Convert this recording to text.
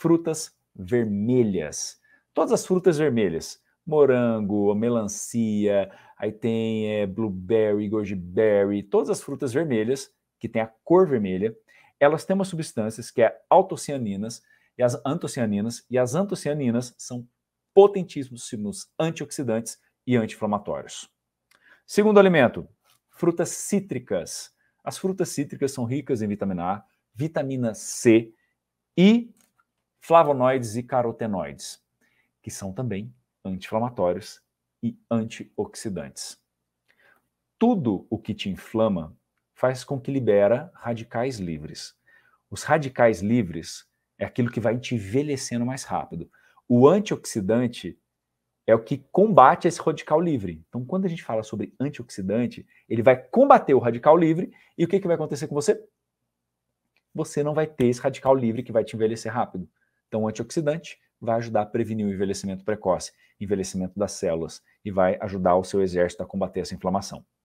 frutas vermelhas. Todas as frutas vermelhas. Morango, melancia, aí tem é, blueberry, goji berry, todas as frutas vermelhas, que tem a cor vermelha, elas têm umas substâncias que é autocianinas e as antocianinas, e as antocianinas são potentíssimos antioxidantes e anti-inflamatórios. Segundo alimento, frutas cítricas. As frutas cítricas são ricas em vitamina A, vitamina C e flavonoides e carotenoides, que são também anti-inflamatórios e antioxidantes. Tudo o que te inflama faz com que libera radicais livres. Os radicais livres é aquilo que vai te envelhecendo mais rápido. O antioxidante é o que combate esse radical livre. Então, quando a gente fala sobre antioxidante, ele vai combater o radical livre e o que, que vai acontecer com você? Você não vai ter esse radical livre que vai te envelhecer rápido. Então, o antioxidante vai ajudar a prevenir o envelhecimento precoce, envelhecimento das células, e vai ajudar o seu exército a combater essa inflamação.